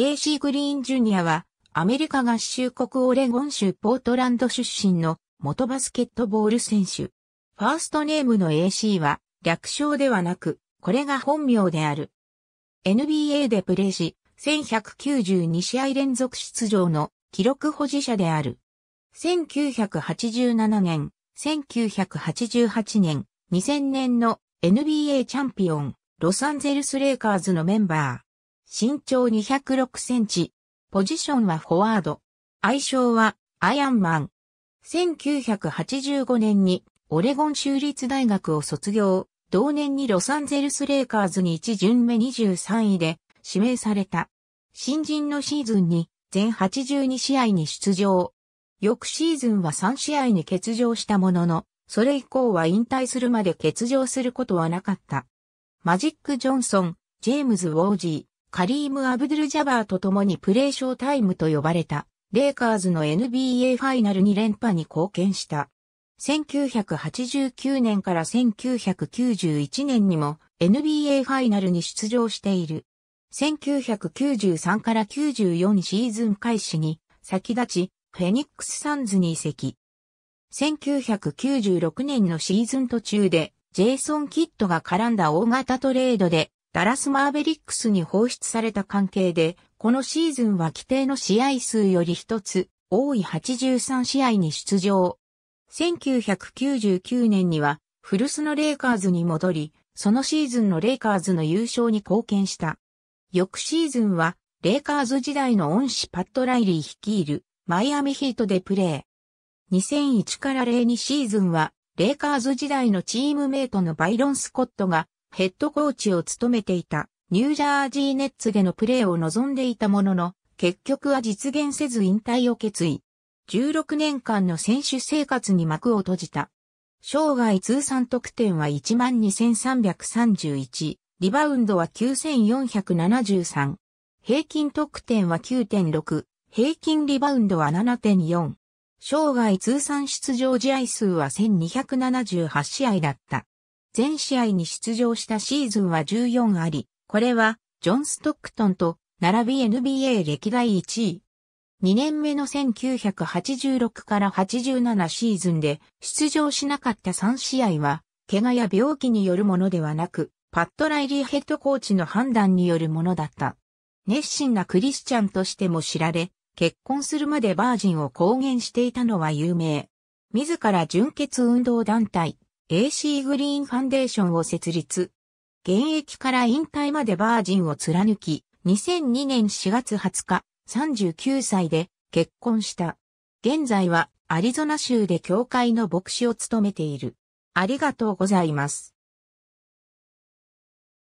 AC グリーンジュニアは、アメリカ合衆国オレゴン州ポートランド出身の元バスケットボール選手。ファーストネームの AC は、略称ではなく、これが本名である。NBA でプレーし、1192試合連続出場の記録保持者である。1987年、1988年、2000年の NBA チャンピオン、ロサンゼルスレイカーズのメンバー。身長206センチ。ポジションはフォワード。愛称はアイアンマン。1985年にオレゴン州立大学を卒業。同年にロサンゼルスレイカーズに1巡目23位で指名された。新人のシーズンに全82試合に出場。翌シーズンは3試合に欠場したものの、それ以降は引退するまで欠場することはなかった。マジック・ジョンソン、ジェームズ・ウォージー、カリーム・アブドゥル・ジャバーと共にプレーショータイムと呼ばれた、レイカーズの NBA ファイナルに連覇に貢献した。1989年から1991年にも NBA ファイナルに出場している。1993から94シーズン開始に先立ち、フェニックスサンズに移籍。1996年のシーズン途中で、ジェイソン・キッドが絡んだ大型トレードでダラス・マーベリックスに放出された関係で、このシーズンは規定の試合数より一つ、多い83試合に出場。1999年には、古巣のレイカーズに戻り、そのシーズンのレイカーズの優勝に貢献した。翌シーズンは、レイカーズ時代の恩師パット・ライリー率いるマイアミヒートでプレー。2001から02シーズンは、レイカーズ時代のチームメイトのバイロン・スコットがヘッドコーチを務めていたニュージャージーネッツでのプレーを望んでいたものの、結局は実現せず引退を決意。16年間の選手生活に幕を閉じた。生涯通算得点は12,331、リバウンドは9,473。平均得点は9.6、平均リバウンドは7.4。生涯通算出場試合数は1278試合だった。全試合に出場したシーズンは14あり、これはジョン・ストックトンと並び NBA 歴代1位。2年目の1986から87シーズンで出場しなかった3試合は、怪我や病気によるものではなく、パッド・ライリーヘッドコーチの判断によるものだった。熱心なクリスチャンとしても知られ、結婚するまでバージンを公言していたのは有名。自ら純血運動団体、AC グリーンファンデーションを設立。現役から引退までバージンを貫き、2002年4月20日、39歳で結婚した。現在はアリゾナ州で教会の牧師を務めている。ありがとうございます。